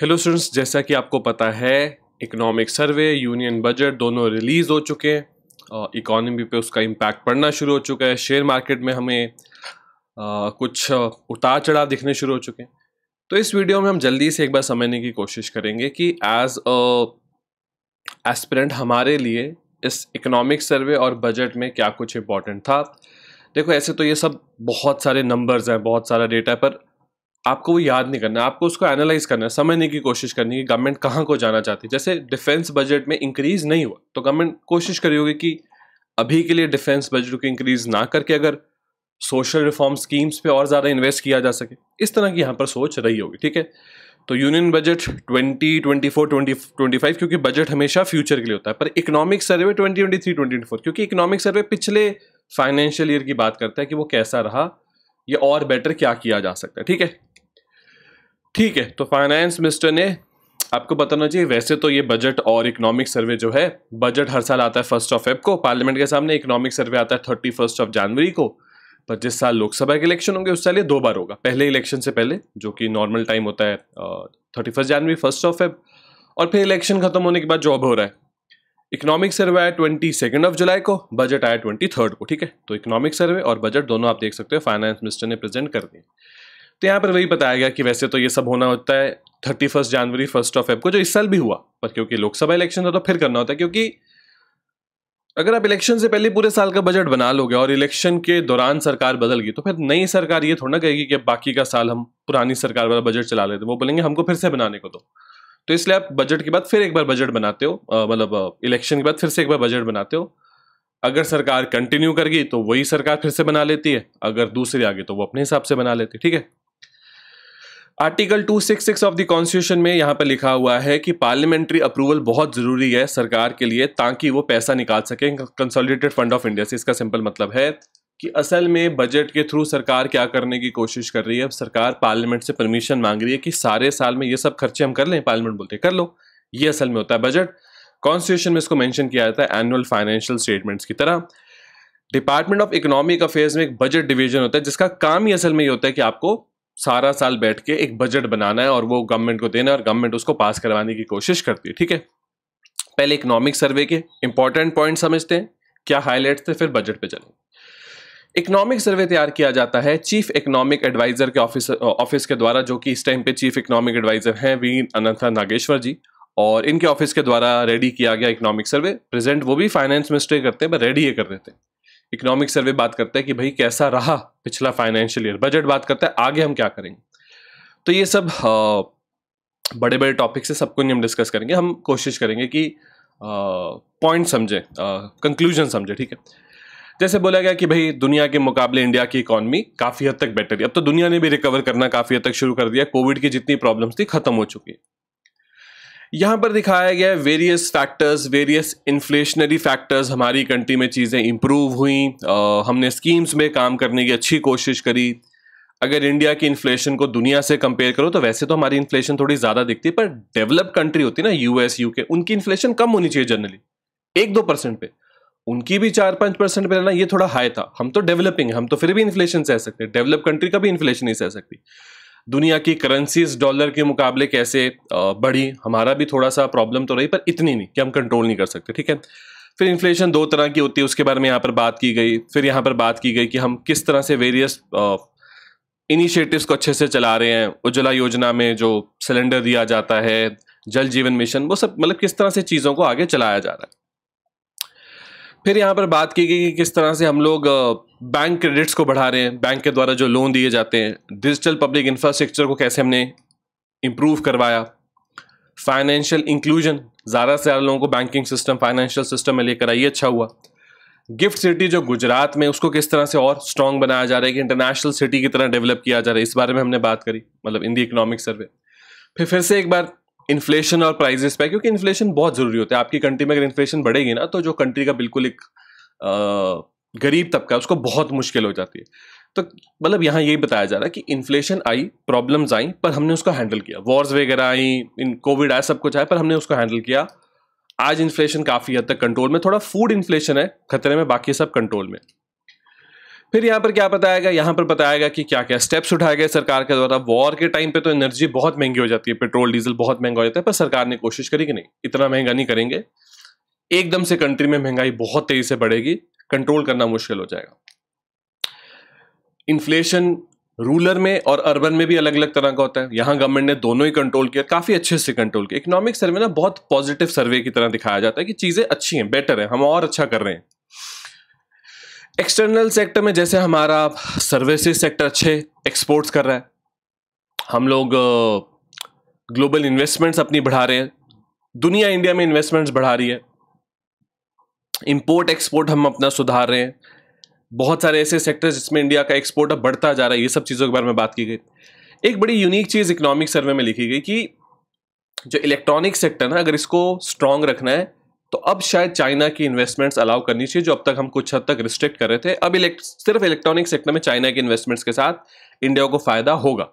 hello students जैसा कि आपको पता है इकोनॉमिक सर्वे यूनियन बजट दोनों रिलीज़ हो चुके हैं इकोनॉमी पे उसका इम्पैक्ट पड़ना शुरू हो चुका है शेयर मार्केट में हमें आ, कुछ उतार चढ़ाव दिखने शुरू हो चुके हैं तो इस वीडियो में हम जल्दी से एक बार समझने की कोशिश करेंगे कि एज एस्परेंट एस्पिरेंट हमारे लिए इस इकोनॉमिक सर्वे और बजट में क्या कुछ इम्पोर्टेंट था देखो ऐसे तो ये सब बहुत सारे नंबर्स हैं बहुत सारा डेटा पर आपको वो याद नहीं करना आपको उसको एनालाइज करना है समझने की कोशिश करनी कि गवर्नमेंट कहाँ को जाना चाहती है जैसे डिफेंस बजट में इंक्रीज नहीं हुआ तो गवर्नमेंट कोशिश करी होगी कि अभी के लिए डिफेंस बजट को इंक्रीज ना करके अगर सोशल रिफॉर्म स्कीम्स पे और ज़्यादा इन्वेस्ट किया जा सके इस तरह की यहाँ पर सोच रही होगी ठीक है तो यूनियन बजट 20, 24, 20, 25 क्योंकि बजट हमेशा फ्यूचर के लिए होता है पर इकोनॉमिक सर्वे 2023, 2024 क्योंकि इकोनॉमिक सर्वे पिछले फाइनेंशियल ईयर की बात करता है कि वो कैसा रहा या और बेटर क्या किया जा सकता है ठीक है ठीक है तो फाइनेंस मिनिस्टर ने आपको बताना चाहिए वैसे तो ये बजट और इकोनॉमिक सर्वे जो है बजट हर साल आता है फर्स्ट ऑफ एप को पार्लियामेंट के सामने इकोनॉमिक सर्वे आता है थर्टी फर्स्ट ऑफ जनवरी को पर जिस साल लोकसभा के इलेक्शन होंगे उस साल ये दो बार होगा पहले इलेक्शन से पहले जो कि नॉर्मल टाइम होता है थर्टी फर्स्ट जनवरी फर्स्ट ऑफ एप और फिर इलेक्शन खत्म होने के बाद जॉब हो रहा है इकोनॉमिक सर्वे आया ट्वेंटी सेकेंड ऑफ जुलाई को बजट आया ट्वेंटी थर्ड को ठीक है तो इकोनॉमिक सर्वे और बजट दोनों आप देख सकते हो फाइनेंस मिनिस्टर ने प्रेजेंट कर दिया तो यहाँ पर वही बताया गया कि वैसे तो ये सब होना होता है थर्टी फर्स्ट जनवरी फर्स्ट ऑफ एप को जो इस साल भी हुआ पर क्योंकि लोकसभा इलेक्शन था तो फिर करना होता है क्योंकि अगर आप इलेक्शन से पहले पूरे साल का बजट बना लोगे और इलेक्शन के दौरान सरकार बदल गई तो फिर नई सरकार ये थोड़ा ना कहेगी कि अब बाकी का साल हम पुरानी सरकार वाला बजट चला लेते वो बोलेंगे हमको फिर से बनाने को दो तो इसलिए आप बजट के बाद फिर एक बार बजट बनाते हो मतलब इलेक्शन के बाद फिर से एक बार बजट बनाते हो अगर सरकार कंटिन्यू कर गई तो वही सरकार फिर से बना लेती है अगर दूसरी आ गई तो वो अपने हिसाब से बना लेती है ठीक है आर्टिकल 266 ऑफ द कॉन्स्टिट्यूशन में यहाँ पर लिखा हुआ है कि पार्लियामेंट्री अप्रूवल बहुत ज़रूरी है सरकार के लिए ताकि वो पैसा निकाल सकें कंसोलिडेटेड फंड ऑफ इंडिया से इसका सिंपल मतलब है कि असल में बजट के थ्रू सरकार क्या करने की कोशिश कर रही है सरकार पार्लियामेंट से परमिशन मांग रही है कि सारे साल में ये सब खर्चे हम कर लें पार्लियामेंट बोलते कर लो ये असल में होता है बजट कॉन्स्टिट्यूशन में इसको मैंशन किया जाता है एनुअल फाइनेंशियल स्टेटमेंट्स की तरह डिपार्टमेंट ऑफ इकोनॉमिक अफेयर्स में एक बजट डिवीजन होता है जिसका काम ही असल में ये होता है कि आपको सारा साल बैठ के एक बजट बनाना है और वो गवर्नमेंट को देना है और गवर्नमेंट उसको पास करवाने की कोशिश करती है ठीक है पहले इकोनॉमिक सर्वे के इंपॉर्टेंट पॉइंट समझते हैं क्या हाईलाइट थे फिर बजट पे चलेंगे इकोनॉमिक सर्वे तैयार किया जाता है चीफ इकोनॉमिक एडवाइजर के ऑफिस ऑफिस के द्वारा जो कि इस टाइम पे चीफ इकोनॉमिक एडवाइजर हैं वी अनंथा नागेश्वर जी और इनके ऑफिस के द्वारा रेडी किया गया इकोनॉमिक सर्वे प्रेजेंट वो भी फाइनेंस मिनिस्ट्री करते हैं बट रेडी ये कर देते हैं इकोनॉमिक सर्वे बात करता है कि भाई कैसा रहा पिछला फाइनेंशियल ईयर बजट बात करता है आगे हम क्या करेंगे तो ये सब बड़े बड़े टॉपिक से सबको नहीं हम डिस्कस करेंगे हम कोशिश करेंगे कि पॉइंट समझें कंक्लूजन समझें ठीक है जैसे बोला गया कि भाई दुनिया के मुकाबले इंडिया की इकोनॉमी काफ़ी हद तक बेटर है अब तो दुनिया ने भी रिकवर करना काफ़ी हद तक शुरू कर दिया कोविड की जितनी प्रॉब्लम्स थी खत्म हो चुकी है यहाँ पर दिखाया गया है various factors various inflationary factors हमारी कंट्री में चीज़ें इम्प्रूव हुई हमने स्कीम्स में काम करने की अच्छी कोशिश करी अगर इंडिया की इन्फ्लेशन को दुनिया से कंपेयर करो तो वैसे तो हमारी इन्फ्लेशन थोड़ी ज़्यादा दिखती है पर डेवलप कंट्री होती है ना यूएस यूके उनकी इन्फ्लेशन कम होनी चाहिए जनरली एक दो परसेंट पे उनकी भी चार पाँच परसेंट पे रहना ये थोड़ा हाई था हम तो डेवलपिंग है हम तो फिर भी इन्फ्लेशन सह सकते हैं डेवलप कंट्री का भी इन्फ्लेशन नहीं सह सकती दुनिया की करेंसीज डॉलर के मुकाबले कैसे बढ़ी हमारा भी थोड़ा सा प्रॉब्लम तो रही पर इतनी नहीं कि हम कंट्रोल नहीं कर सकते ठीक है फिर इन्फ्लेशन दो तरह की होती है उसके बारे में यहाँ पर बात की गई फिर यहाँ पर बात की गई कि हम किस तरह से वेरियस इनिशिएटिव्स को अच्छे से चला रहे हैं उज्ज्वला योजना में जो सिलेंडर दिया जाता है जल जीवन मिशन वो सब मतलब किस तरह से चीज़ों को आगे चलाया जा रहा है फिर यहाँ पर बात की गई कि किस तरह से हम लोग बैंक क्रेडिट्स को बढ़ा रहे हैं बैंक के द्वारा जो लोन दिए जाते हैं डिजिटल पब्लिक इंफ्रास्ट्रक्चर को कैसे हमने इम्प्रूव करवाया फाइनेंशियल इंक्लूजन ज़्यादा से ज़्यादा लोगों को बैंकिंग सिस्टम फाइनेंशियल सिस्टम में लेकर आइए अच्छा हुआ गिफ्ट सिटी जो गुजरात में उसको किस तरह से और स्ट्रॉन्ग बनाया जा रहा है कि इंटरनेशनल सिटी की तरह डेवलप किया जा रहा है इस बारे में हमने बात करी मतलब इन दी इकोनॉमिक सर्वे फिर फिर से एक बार इन्फ्लेशन और प्राइजेस पे क्योंकि इन्फ्लेशन बहुत ज़रूरी होता है आपकी कंट्री में अगर इन्फ्लेशन बढ़ेगी ना तो जो कंट्री का बिल्कुल एक गरीब तबका उसको बहुत मुश्किल हो जाती है तो मतलब यहाँ यही बताया जा रहा है कि इन्फ्लेशन आई प्रॉब्लम्स आई पर हमने उसको हैंडल किया वॉर्स वगैरह आई इन कोविड आया सब कुछ आया पर हमने उसको हैंडल किया आज इन्फ्लेशन काफ़ी हद तक कंट्रोल में थोड़ा फूड इन्फ्लेशन है खतरे में बाकी सब कंट्रोल में फिर यहाँ पर क्या बताएगा यहाँ पर बताएगा कि क्या क्या स्टेप्स उठाए गए सरकार के द्वारा वॉर के टाइम पे तो एनर्जी बहुत महंगी हो जाती है पेट्रोल डीजल बहुत महंगा हो जाता है पर सरकार ने कोशिश करी कि नहीं इतना महंगा नहीं करेंगे एकदम से कंट्री में महंगाई बहुत तेज़ी से बढ़ेगी कंट्रोल करना मुश्किल हो जाएगा इन्फ्लेशन रूरल में और अर्बन में भी अलग अलग तरह का होता है यहाँ गवर्नमेंट ने दोनों ही कंट्रोल किया काफ़ी अच्छे से कंट्रोल किया इकोनॉमिक सर्वे ना बहुत पॉजिटिव सर्वे की तरह दिखाया जाता है कि चीज़ें अच्छी हैं बेटर है हम और अच्छा कर रहे हैं एक्सटर्नल सेक्टर में जैसे हमारा सर्विसेज सेक्टर अच्छे एक्सपोर्ट्स कर रहा है हम लोग ग्लोबल इन्वेस्टमेंट्स अपनी बढ़ा रहे हैं दुनिया इंडिया में इन्वेस्टमेंट्स बढ़ा रही है इम्पोर्ट एक्सपोर्ट हम अपना सुधार रहे हैं बहुत सारे ऐसे सेक्टर्स जिसमें इंडिया का एक्सपोर्ट अब बढ़ता जा रहा है ये सब चीज़ों के बारे में बात की गई एक बड़ी यूनिक चीज़ इकोनॉमिक सर्वे में लिखी गई कि जो इलेक्ट्रॉनिक सेक्टर ना अगर इसको स्ट्रांग रखना है तो अब शायद चाइना की इन्वेस्टमेंट्स अलाउ करनी चाहिए जो अब तक हम कुछ हद तक रिस्ट्रिक्ट कर रहे थे अब इलेक्ट सिर्फ इलेक्ट्रॉनिक सेक्टर में चाइना के इन्वेस्टमेंट्स के साथ इंडिया को फायदा होगा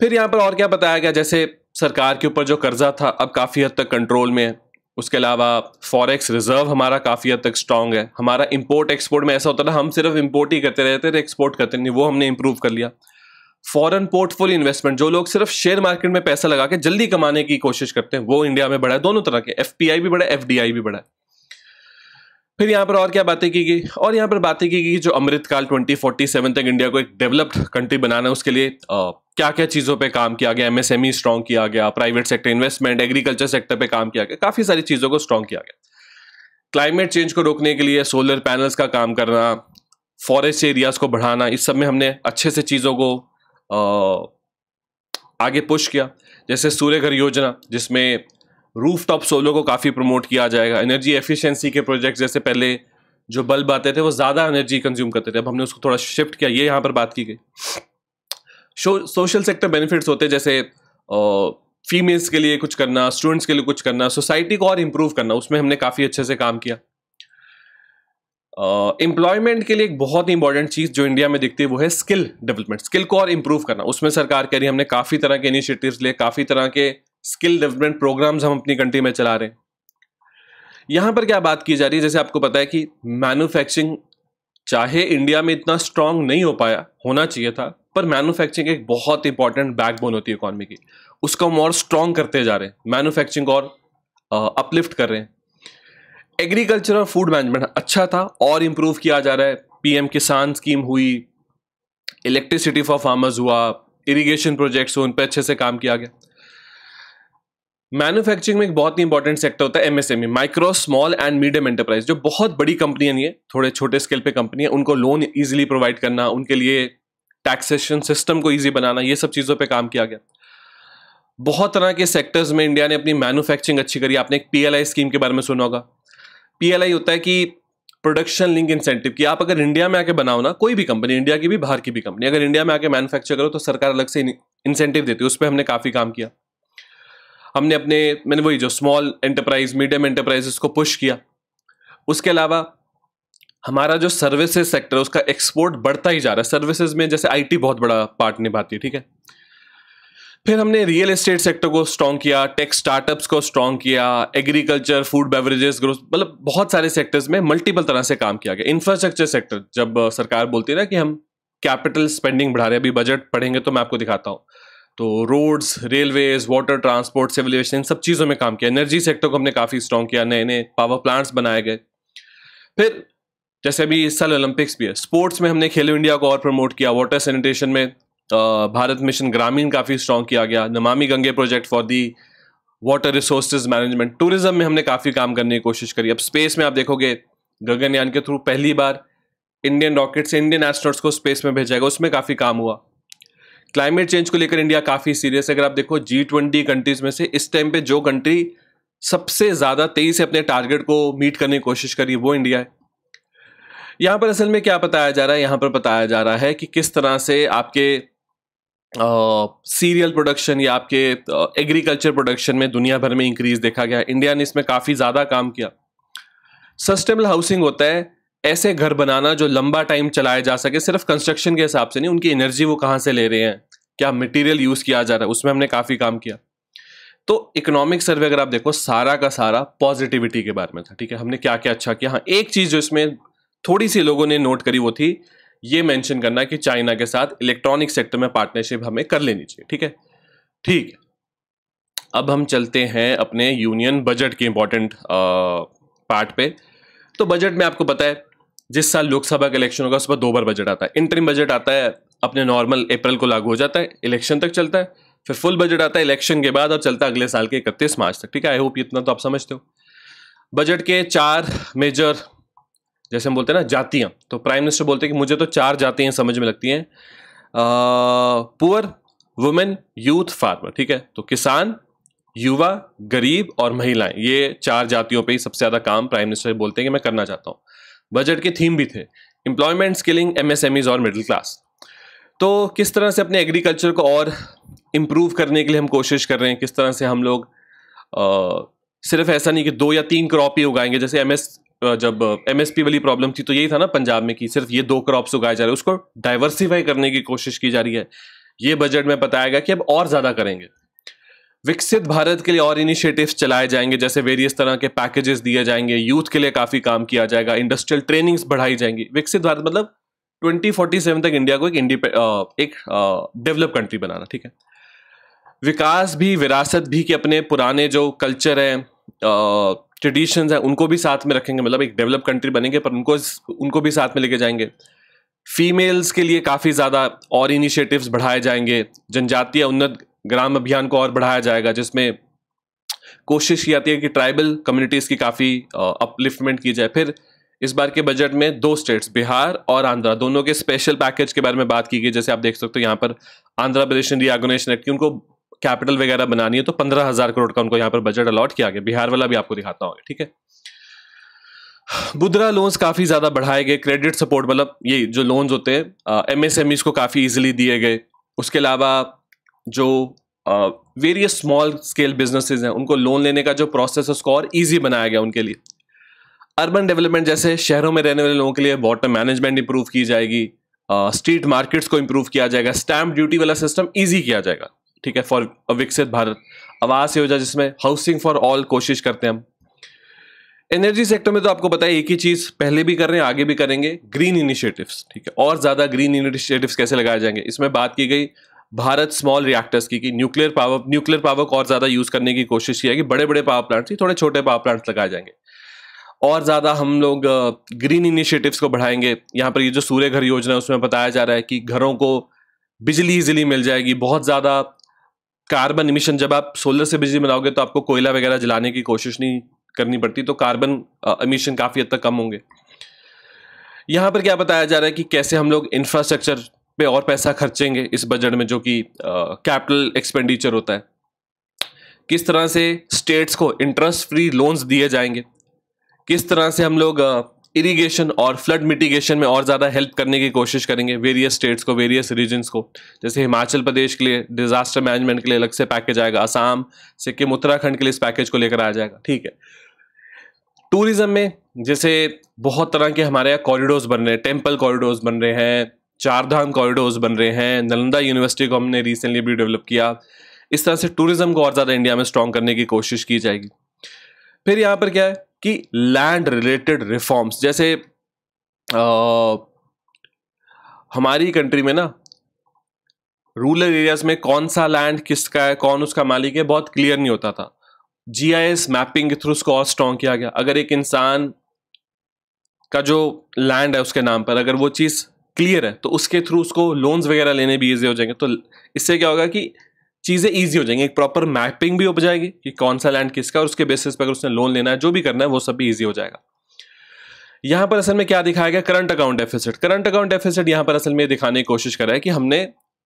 फिर यहाँ पर और क्या बताया गया जैसे सरकार के ऊपर जो कर्जा था अब काफ़ी हद तक कंट्रोल में है उसके अलावा फॉरेक्स रिजर्व हमारा काफ़ी हद तक स्ट्रांग है हमारा इंपोर्ट एक्सपोर्ट में ऐसा होता था हम सिर्फ इंपोर्ट ही करते रहते थे एक्सपोर्ट करते नहीं वो हमने इंप्रूव कर लिया फॉरेन पोर्टफोलियो इन्वेस्टमेंट जो लोग सिर्फ शेयर मार्केट में पैसा लगा के जल्दी कमाने की कोशिश करते हैं वो इंडिया में बढ़ा है दोनों तरह के एफ भी बढ़ा है एफ भी बढ़ा है फिर यहाँ पर और क्या बातें की गई और यहाँ पर बातें की गई जो अमृतकाल 2047 तक इंडिया को एक डेवलप्ड कंट्री बनाना है उसके लिए आ, क्या क्या चीज़ों पे काम किया गया एमएसएमई स्ट्रॉन्ग e किया गया private sector investment agriculture sector पे काम किया गया काफ़ी सारी चीज़ों को स्ट्रॉन्ग किया गया क्लाइमेट चेंज को रोकने के लिए सोलर पैनल्स का काम करना फॉरेस्ट एरियाज को बढ़ाना इस सब में हमने अच्छे से चीज़ों को आ, आगे पुश किया जैसे सूर्य घर योजना जिसमें रूफ टॉप सोलो को काफ़ी प्रमोट किया जाएगा एनर्जी एफिशिएंसी के प्रोजेक्ट जैसे पहले जो बल्ब आते थे वो ज़्यादा एनर्जी कंज्यूम करते थे अब हमने उसको थोड़ा शिफ्ट किया ये यहाँ पर बात की गई सोशल सेक्टर बेनिफिट्स होते हैं जैसे फीमेल्स के लिए कुछ करना स्टूडेंट्स के लिए कुछ करना सोसाइटी को और इम्प्रूव करना उसमें हमने काफ़ी अच्छे से काम किया एम्प्लॉयमेंट uh, के लिए एक बहुत ही इंपॉर्टेंट चीज़ जो इंडिया में दिखती है वो है स्किल डेवलपमेंट स्किल को और इम्प्रूव करना उसमें सरकार कह रही है हमने काफ़ी तरह के इनिशिएटिव्स लिए काफ़ी तरह के स्किल डेवलपमेंट प्रोग्राम्स हम अपनी कंट्री में चला रहे हैं यहाँ पर क्या बात की जा रही है जैसे आपको पता है कि मैन्युफैक्चरिंग चाहे इंडिया में इतना स्ट्रांग नहीं हो पाया होना चाहिए था पर मैन्युफैक्चरिंग एक बहुत इंपॉर्टेंट बैकबोन होती है इकॉनमी की उसको हम और स्ट्रांग करते जा रहे हैं मैन्युफैक्चरिंग और अपलिफ्ट कर रहे हैं एग्रीकल्चर और फूड मैनेजमेंट अच्छा था और इम्प्रूव किया जा रहा है पीएम किसान स्कीम हुई इलेक्ट्रिसिटी फॉर फार्मर्स हुआ इरिगेशन प्रोजेक्ट्स हुए उन पर अच्छे से काम किया गया मैन्युफैक्चरिंग में एक बहुत ही इंपॉर्टेंट सेक्टर होता है MSME micro small and medium enterprise जो बहुत बड़ी कंपनियां नहीं है थोड़े छोटे स्केल पे कंपनी है उनको लोन ईजिली प्रोवाइड करना उनके लिए टैक्सेशन सिस्टम को ईजी बनाना ये सब चीज़ों पर काम किया गया बहुत तरह के सेक्टर्स में इंडिया ने अपनी मैन्युफैक्चरिंग अच्छी करी आपने एक पी स्कीम के बारे में सुना होगा पी होता है कि प्रोडक्शन लिंक इंसेंटिव कि आप अगर इंडिया में आके बनाओ ना कोई भी कंपनी इंडिया की भी बाहर की भी कंपनी अगर इंडिया में आके मैन्युफैक्चर करो तो सरकार अलग से इंसेंटिव देती है उस पर हमने काफ़ी काम किया हमने अपने मैंने वही जो स्मॉल एंटरप्राइज मीडियम एंटरप्राइज को पुश किया उसके अलावा हमारा जो सर्विसेज सेक्टर उसका एक्सपोर्ट बढ़ता ही जा रहा है सर्विसेज में जैसे आईटी बहुत बड़ा पार्ट निभाती है ठीक है फिर हमने रियल एस्टेट सेक्टर को स्ट्रॉन्ग किया टेक स्टार्टअप्स को स्ट्रॉन्ग किया एग्रीकल्चर फूड बेवरेजेस ग्रोथ मतलब बहुत सारे सेक्टर्स में मल्टीपल तरह से काम किया गया इंफ्रास्ट्रक्चर सेक्टर जब सरकार बोलती है ना कि हम कैपिटल स्पेंडिंग बढ़ा रहे हैं अभी बजट पढ़ेंगे तो मैं आपको दिखाता हूँ तो roads railways water transport civil इन सब चीज़ों में काम किया एनर्जी सेक्टर को हमने काफ़ी स्ट्रॉन्ग किया नए नए पावर प्लांट्स बनाए गए फिर जैसे अभी इस साल ओलंपिक्स भी है स्पोर्ट्स में हमने खेलो इंडिया को और प्रमोट किया वाटर सैनिटेशन में भारत मिशन ग्रामीण काफ़ी स्ट्रॉन्ग किया गया Namami Gange project for the water resources management tourism में हमने काफ़ी काम करने की कोशिश करी अब स्पेस में आप देखोगे गगनयान के थ्रू पहली बार इंडियन रॉकेट से इंडियन एस्ट्रोट्स को स्पेस में भेजा गया उसमें काफ़ी काम हुआ क्लाइमेट चेंज को लेकर इंडिया काफ़ी सीरियस है अगर आप देखो जी ट्वेंटी कंट्रीज़ में से इस टाइम पे जो कंट्री सबसे ज़्यादा तेज़ी से अपने टारगेट को मीट करने की कोशिश करी वो इंडिया है यहां पर असल में क्या बताया जा रहा है यहां पर बताया जा रहा है कि किस तरह से आपके सीरियल प्रोडक्शन या आपके एग्रीकल्चर प्रोडक्शन में दुनिया भर में इंक्रीज देखा गया इंडिया ने इसमें काफ़ी ज़्यादा काम किया सस्टेनेबल हाउसिंग होता है ऐसे घर बनाना जो लंबा टाइम चलाए जा सके सिर्फ कंस्ट्रक्शन के हिसाब से नहीं उनकी एनर्जी वो कहाँ से ले रहे हैं क्या मटेरियल यूज़ किया जा रहा है उसमें हमने काफ़ी काम किया तो इकोनॉमिक सर्वे अगर आप देखो सारा का सारा पॉजिटिविटी के बारे में था ठीक है हमने क्या क्या अच्छा किया हाँ एक चीज़ जो इसमें थोड़ी सी लोगों ने नोट करी वो थी ये मेंशन करना कि चाइना के साथ इलेक्ट्रॉनिक सेक्टर में पार्टनरशिप हमें कर लेनी चाहिए ठीक है ठीक है अब हम चलते हैं अपने यूनियन बजट के इंपॉर्टेंट पार्ट पे तो बजट में आपको पता है जिस साल लोकसभा का इलेक्शन होगा उस पर दो बार बजट आता है इंटरिम बजट आता है अपने नॉर्मल अप्रैल को लागू हो जाता है इलेक्शन तक चलता है फिर फुल बजट आता है इलेक्शन के बाद और चलता है अगले साल के इकतीस मार्च तक ठीक है आई होप इतना तो आप समझते हो बजट के चार मेजर जैसे हम बोलते हैं ना जातियाँ तो प्राइम मिनिस्टर बोलते हैं कि मुझे तो चार जातियाँ समझ में लगती हैं पुअर वुमेन यूथ फार्मर ठीक है तो किसान युवा गरीब और महिलाएं ये चार जातियों पे ही सबसे ज़्यादा काम प्राइम मिनिस्टर बोलते हैं कि मैं करना चाहता हूँ बजट के थीम भी थे एम्प्लॉयमेंट स्किलिंग एमएसएमईज और मिडिल क्लास तो किस तरह से अपने एग्रीकल्चर को और इम्प्रूव करने के लिए हम कोशिश कर रहे हैं किस तरह से हम लोग आ, सिर्फ ऐसा नहीं कि दो या तीन क्रॉप ही उगाएंगे जैसे एम जब एम वाली प्रॉब्लम थी तो यही था ना पंजाब में कि सिर्फ ये दो क्रॉप्स उगाए जा रहे हैं उसको डाइवर्सीफाई करने की कोशिश की जा रही है ये बजट में बताया गया कि अब और ज़्यादा करेंगे विकसित भारत के लिए और इनिशिएटिव्स चलाए जाएंगे जैसे वेरियस तरह के पैकेजेस दिए जाएंगे यूथ के लिए काफ़ी काम किया जाएगा इंडस्ट्रियल ट्रेनिंग्स बढ़ाई जाएंगी विकसित भारत मतलब 2047 तक इंडिया को एक इंडिपे एक डेवलप कंट्री बनाना ठीक है विकास भी विरासत भी कि अपने पुराने जो कल्चर हैं ट्रेडिशन है उनको भी साथ में रखेंगे मतलब एक डेवलप कंट्री बनेंगे पर उनको उनको भी साथ में लेके जाएंगे फीमेल्स के लिए काफ़ी ज़्यादा और इनिशिएटिव्स बढ़ाए जाएंगे जनजातीय उन्नत ग्राम अभियान को और बढ़ाया जाएगा जिसमें कोशिश की जाती है कि ट्राइबल कम्युनिटीज़ की काफ़ी अपलिफ्टमेंट की जाए फिर इस बार के बजट में दो स्टेट्स बिहार और आंध्रा दोनों के स्पेशल पैकेज के बारे में बात की गई जैसे आप देख सकते हो यहाँ पर आंध्रा प्रदेश ने एगोनेशन एक्ट की उनको कैपिटल वगैरह बनानी है तो पंद्रह हज़ार करोड़ का उनको यहाँ पर बजट अलॉट किया गया बिहार वाला भी आपको दिखाता होगा ठीक है बुद्रा लोन्स काफ़ी ज़्यादा बढ़ाए गए क्रेडिट सपोर्ट मतलब ये जो लोन्स होते हैं एमएसएमईज को काफ़ी इजिली दिए गए उसके अलावा जो वेरियस स्मॉल स्केल बिजनेसेस हैं उनको लोन लेने का जो प्रोसेस है उसको और ईजी बनाया गया उनके लिए अर्बन डेवलपमेंट जैसे शहरों में रहने वाले लोगों के लिए वाटर मैनेजमेंट इंप्रूव की जाएगी स्ट्रीट मार्केट्स को इंप्रूव किया जाएगा स्टैम्प ड्यूटी वाला सिस्टम ईजी किया जाएगा ठीक है फॉर विकसित भारत आवास योजना जिसमें हाउसिंग फॉर ऑल कोशिश करते हैं हम एनर्जी सेक्टर में तो आपको बताया एक ही चीज़ पहले भी कर रहे हैं आगे भी करेंगे ग्रीन इनिशिएटिव्स ठीक है और ज़्यादा ग्रीन इनिशिएटिव्स कैसे लगाए जाएंगे इसमें बात की गई भारत स्मॉल रिएक्टर्स की कि न्यूक्लियर पावर न्यूक्लियर पावर को और ज़्यादा यूज़ करने की कोशिश की है कि बड़े बड़े पावर प्लांट्स ही थोड़े छोटे पावर प्लांट्स लगाए जाएंगे और ज़्यादा हम लोग ग्रीन इनिशिएटिव्स को बढ़ाएंगे यहाँ पर ये जो सूर्य घर योजना है उसमें बताया जा रहा है कि घरों को बिजली इजिली मिल जाएगी बहुत ज़्यादा कार्बन इमिशन जब आप सोलर से बिजली बनाओगे तो आपको कोयला वगैरह जलाने की कोशिश नहीं करनी पड़ती तो कार्बन इमिशन काफ़ी हद तक कम होंगे यहाँ पर क्या बताया जा रहा है कि कैसे हम लोग इंफ्रास्ट्रक्चर पे और पैसा खर्चेंगे इस बजट में जो कि कैपिटल एक्सपेंडिचर होता है किस तरह से स्टेट्स को इंटरेस्ट फ्री लोन्स दिए जाएंगे किस तरह से हम लोग इरिगेशन और फ्लड मिटिगेशन में और ज़्यादा हेल्प करने की कोशिश करेंगे वेरियस स्टेट्स को वेरियस रीजन्स को जैसे हिमाचल प्रदेश के लिए डिज़ास्टर मैनेजमेंट के लिए अलग से पैकेज आएगा आसाम सिक्किम उत्तराखंड के लिए इस पैकेज को लेकर आया जाएगा ठीक है टूरिज़्म में जैसे बहुत तरह के हमारे यहाँ कॉरिडोर्स बन रहे हैं टेम्पल कॉरिडोर्स बन रहे हैं चार धाम कॉरिडोर्स बन रहे हैं नालंदा यूनिवर्सिटी को हमने रिसेंटली भी डेवलप किया इस तरह से टूरिज्म को और ज़्यादा इंडिया में स्ट्रॉन्ग करने की कोशिश की जाएगी फिर यहाँ पर क्या है कि लैंड रिलेटेड रिफॉर्म्स जैसे आ, हमारी कंट्री में ना रूरल एरियाज़ में कौन सा लैंड किसका है कौन उसका मालिक है बहुत क्लियर नहीं होता था जी आई एस मैपिंग के थ्रू उसको और स्ट्रॉन्ग किया गया अगर एक इंसान का जो लैंड है उसके नाम पर अगर वो चीज़ क्लियर है तो उसके थ्रू उसको लोन्स वगैरह लेने भी ईजी हो जाएंगे तो इससे क्या होगा कि चीज़ें ईजी हो जाएंगी एक प्रॉपर मैपिंग भी हो जाएगी कि कौन सा लैंड किसका और उसके बेसिस पर अगर उसने लोन लेना है जो भी करना है वो सब भी ईजी हो जाएगा यहाँ पर असल में क्या दिखाया गया current account deficit current account deficit यहाँ पर असल में दिखाने की कोशिश कर रहा है कि हमने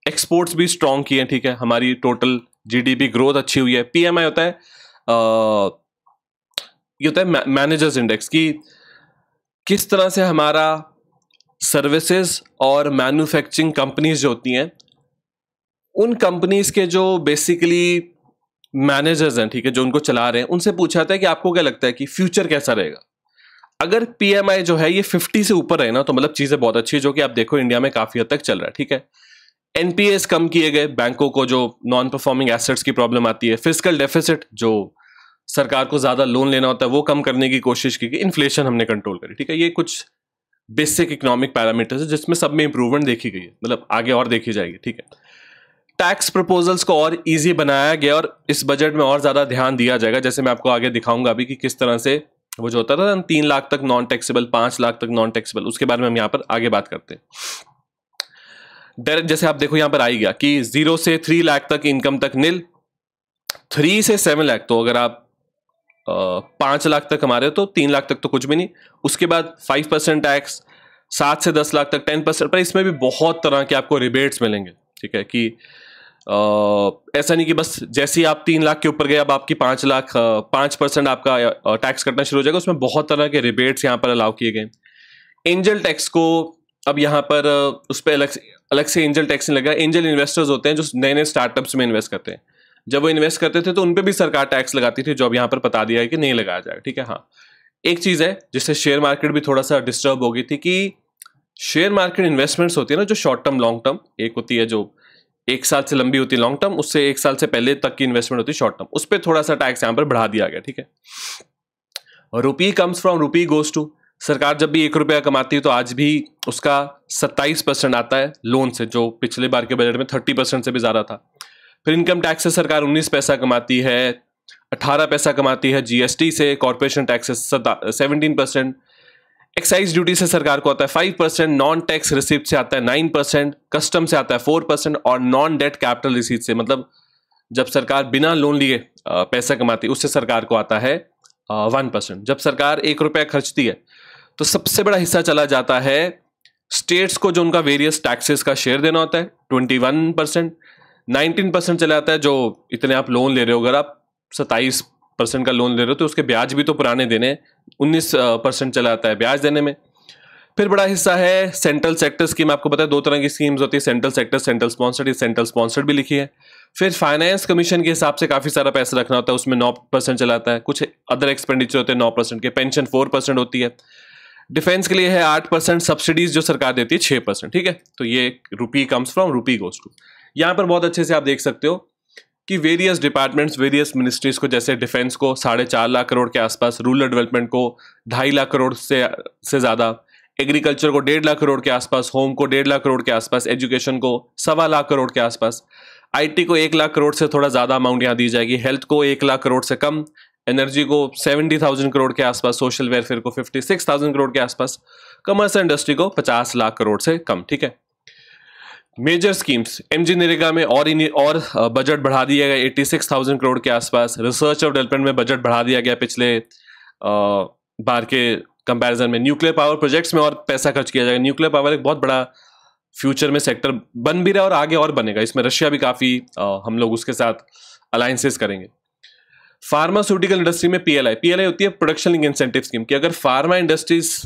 एक्सपोर्ट्स भी स्ट्रांग किए हैं ठीक है हमारी टोटल जीडीपी ग्रोथ अच्छी हुई है पीएमआई होता है आ, ये होता है मैनेजर्स इंडेक्स की किस तरह से हमारा सर्विसेज और मैन्युफैक्चरिंग कंपनीज जो होती हैं उन कंपनीज के जो बेसिकली मैनेजर्स हैं ठीक है जो उनको चला रहे हैं उनसे पूछा जाता है कि आपको क्या लगता है कि फ्यूचर कैसा रहेगा अगर पीएमआई जो है ये 50 से ऊपर रहे ना तो मतलब चीज़ें बहुत अच्छी है जो कि आप देखो इंडिया में काफ़ी हद तक चल रहा है ठीक है एनपीएस कम किए गए बैंकों को जो नॉन परफॉर्मिंग एसेट्स की प्रॉब्लम आती है फिजिकल डेफिसिट जो सरकार को ज़्यादा लोन लेना होता है वो कम करने की कोशिश की गई इन्फ्लेशन हमने कंट्रोल करी ठीक है ये कुछ बेसिक इकोनॉमिक पैरामीटर्स है जिसमें सब में इंप्रूवमेंट देखी गई है मतलब आगे और देखी जाएगी ठीक है टैक्स प्रपोजल्स को और इजी बनाया गया और इस बजट में और ज़्यादा ध्यान दिया जाएगा जैसे मैं आपको आगे दिखाऊंगा अभी कि किस तरह से वो जो होता था ना तीन लाख तक नॉन टैक्सेबल पांच लाख तक नॉन टैक्सेबल उसके बारे में हम यहाँ पर आगे बात करते हैं डायरेक्ट जैसे आप देखो यहाँ पर आई गया कि जीरो से थ्री लाख तक इनकम तक नील थ्री से सेवन लाख तो अगर आप पाँच लाख तक हमारे तो तीन लाख तक तो कुछ भी नहीं उसके बाद फाइव परसेंट टैक्स सात से दस लाख तक टेन परसेंट पर इसमें भी बहुत तरह के आपको रिबेट्स मिलेंगे ठीक है कि आ, ऐसा नहीं कि बस जैसे ही आप तीन लाख के ऊपर गए अब आपकी पाँच लाख पाँच परसेंट आपका टैक्स कटना शुरू हो जाएगा उसमें बहुत तरह के रिबेट्स यहाँ पर अलाउ किए गए एंजल टैक्स को अब यहाँ पर उस पर अलग अलग से एंजल टैक्स नहीं लगा एंजल इन्वेस्टर्स होते हैं जो नए नए स्टार्टअप्स में इन्वेस्ट करते हैं जब वो इन्वेस्ट करते थे तो उन पर भी सरकार टैक्स लगाती थी जो अब यहाँ पर बता दिया है कि नहीं लगाया जाएगा ठीक है हाँ एक चीज़ है जिससे शेयर मार्केट भी थोड़ा सा डिस्टर्ब हो गई थी कि शेयर मार्केट इन्वेस्टमेंट्स होती है ना जो शॉर्ट टर्म लॉन्ग टर्म एक होती है जो एक साल से लंबी होती है लॉन्ग टर्म उससे एक साल से पहले तक की इन्वेस्टमेंट होती है शॉर्ट टर्म उस पर थोड़ा सा टैक्स यहाँ पर बढ़ा दिया गया ठीक है rupee comes from rupee goes to सरकार जब भी एक रुपया कमाती है तो आज भी उसका सत्ताईस परसेंट आता है लोन से जो पिछले बार के बजट में थर्टी परसेंट से भी ज़्यादा था फिर इनकम टैक्स से सरकार उन्नीस पैसा कमाती है अठारह पैसा कमाती है जीएसटी से corporation tax seventeen percent excise duty से सरकार को आता है five percent non tax receipt से आता है नाइन परसेंट कस्टम से आता है फोर परसेंट और नॉन डेट कैपिटल रिसीट से मतलब जब सरकार बिना लोन लिए पैसा कमाती है उससे सरकार को आता है वन परसेंट जब सरकार एक रुपया खर्चती है तो सबसे बड़ा हिस्सा चला जाता है स्टेट्स को जो उनका वेरियस टैक्सेस का शेयर देना होता है twenty one percent nineteen percent चला जाता है जो इतने आप लोन ले रहे हो अगर आप सत्ताईस परसेंट का लोन ले रहे हो तो उसके ब्याज भी तो पुराने देने उन्नीस परसेंट चला जाता है ब्याज देने में फिर बड़ा हिस्सा है सेंट्रल सेक्टर स्कीम आपको पता है दो तरह की स्कीम्स होती है central sector central sponsored central sponsored भी लिखी है फिर फाइनेंस कमीशन के हिसाब से काफ़ी सारा पैसा रखना होता है उसमें नौ परसेंट चलाता है कुछ अदर एक्सपेंडिचर होते हैं नौ परसेंट के पेंशन फोर परसेंट होती है डिफेंस के लिए है आठ परसेंट सब्सिडीज जो सरकार देती है छः परसेंट ठीक है तो ये rupee comes from rupee goes to यहाँ पर बहुत अच्छे से आप देख सकते हो कि वेरियस डिपार्टमेंट्स वेरियस मिनिस्ट्रीज़ को जैसे डिफेंस को साढ़े चार लाख करोड़ के आसपास रूरल डेवलपमेंट को ढाई लाख करोड़ से से ज़्यादा एग्रीकल्चर को डेढ़ लाख करोड़ के आसपास होम को डेढ़ लाख करोड़ के आसपास एजुकेशन को सवा लाख करोड़ के आसपास आईटी को एक लाख करोड़ से थोड़ा ज़्यादा अमाउंट यहाँ दी जाएगी हेल्थ को एक लाख करोड़ से कम एनर्जी को सेवेंटी थाउजेंड करोड़ के आसपास सोशल वेलफेयर को फिफ्टी सिक्स थाउजेंड करोड़ के आसपास कमर्स इंडस्ट्री को पचास लाख करोड़ से कम ठीक है major schemes M G NREGA में और इन और बजट बढ़ा दिया गया एट्टी सिक्स थाउजेंड करोड़ के आसपास रिसर्च और डेवलपमेंट में बजट बढ़ा दिया गया पिछले बार के कंपैरिजन में न्यूक्लियर पावर प्रोजेक्ट्स में और पैसा खर्च किया जाएगा न्यूक्लियर पावर एक बहुत बड़ा फ्यूचर में सेक्टर बन भी रहा है और आगे और बनेगा इसमें रशिया भी काफ़ी हम लोग उसके साथ अलायंसेस करेंगे फार्मास्यूटिकल इंडस्ट्री में एल आई होती है प्रोडक्शन लिंक इंसेंटिव स्कीम की अगर फार्मा इंडस्ट्रीज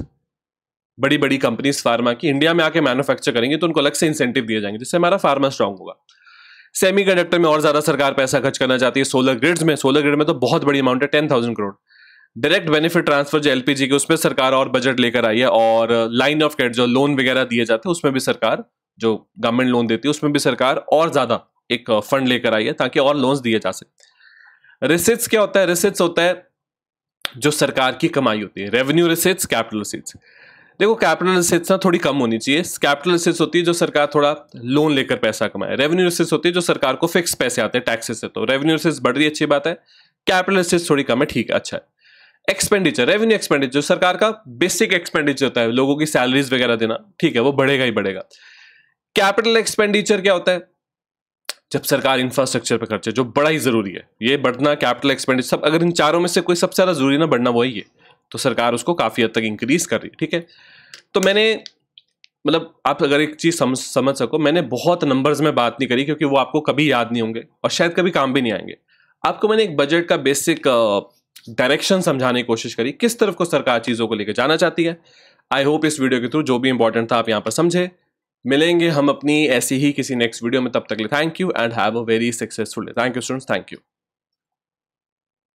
बड़ी बड़ी कंपनीज फार्मा की इंडिया में आके मैन्युफैक्चर करेंगे तो उनको अलग से इंसेंटिव दिए जाएंगे जिससे हमारा फार्मा स्ट्रांग होगा सेमी कंडक्टर में और ज़्यादा सरकार पैसा खर्च करना चाहती है सोलर ग्रिड्स में सोलर ग्रिड में तो बहुत बड़ी अमाउंट है ten thousand crore direct benefit transfer जो एलपीजी के उसमें सरकार और बजट लेकर आई है और लाइन ऑफ क्रेडिट जो लोन वगैरह दिए जाते हैं उसमें भी सरकार जो गवर्नमेंट लोन देती है उसमें भी सरकार और ज़्यादा एक फंड लेकर आई है ताकि और लोन्स दिए जा सके रिसिट्स क्या होता है रिसिट्स होता है जो सरकार की कमाई होती है रेवेन्यू रिसिट्स कैपिटल रिसिट्स देखो कैपिटल असेट्स ना थोड़ी कम होनी चाहिए कैपिटल असेट्स होती है जो सरकार थोड़ा लोन लेकर पैसा कमाए रेवेन्यू असेट्स होती है जो सरकार को फिक्स पैसे आते हैं टैक्सेस से तो रेवेन्यू असेट्स बढ़ रही अच्छी बात है कैपिटल असेट्स थोड़ी कम है ठीक है अच्छा है एक्सपेंडिचर रेवेन्यू एक्सपेंडिचर सरकार का बेसिक एक्सपेंडिचर होता है लोगों की सैलरीज वगैरह देना ठीक है वो बढ़ेगा ही बढ़ेगा कैपिटल एक्सपेंडिचर क्या होता है जब सरकार इंफ्रास्ट्रक्चर पर खर्चे जो बड़ा ही जरूरी है ये बढ़ना कैपिटल एक्सपेंडिचर सब अगर इन चारों में से कोई सबसे ज्यादा जरूरी ना बढ़ना वही है तो सरकार उसको काफ़ी हद तक इंक्रीज कर रही है ठीक है तो मैंने मतलब आप अगर एक चीज़ समझ समझ सको मैंने बहुत नंबर्स में बात नहीं करी क्योंकि वो आपको कभी याद नहीं होंगे और शायद कभी काम भी नहीं आएंगे आपको मैंने एक बजट का बेसिक डायरेक्शन समझाने की कोशिश करी किस तरफ को सरकार चीज़ों को लेकर जाना चाहती है आई होप इस वीडियो के थ्रू जो भी इंपॉर्टेंट था आप यहाँ पर समझे मिलेंगे हम अपनी ऐसी ही किसी नेक्स्ट वीडियो में तब तक ले thank you and have a very successful thank you students thank you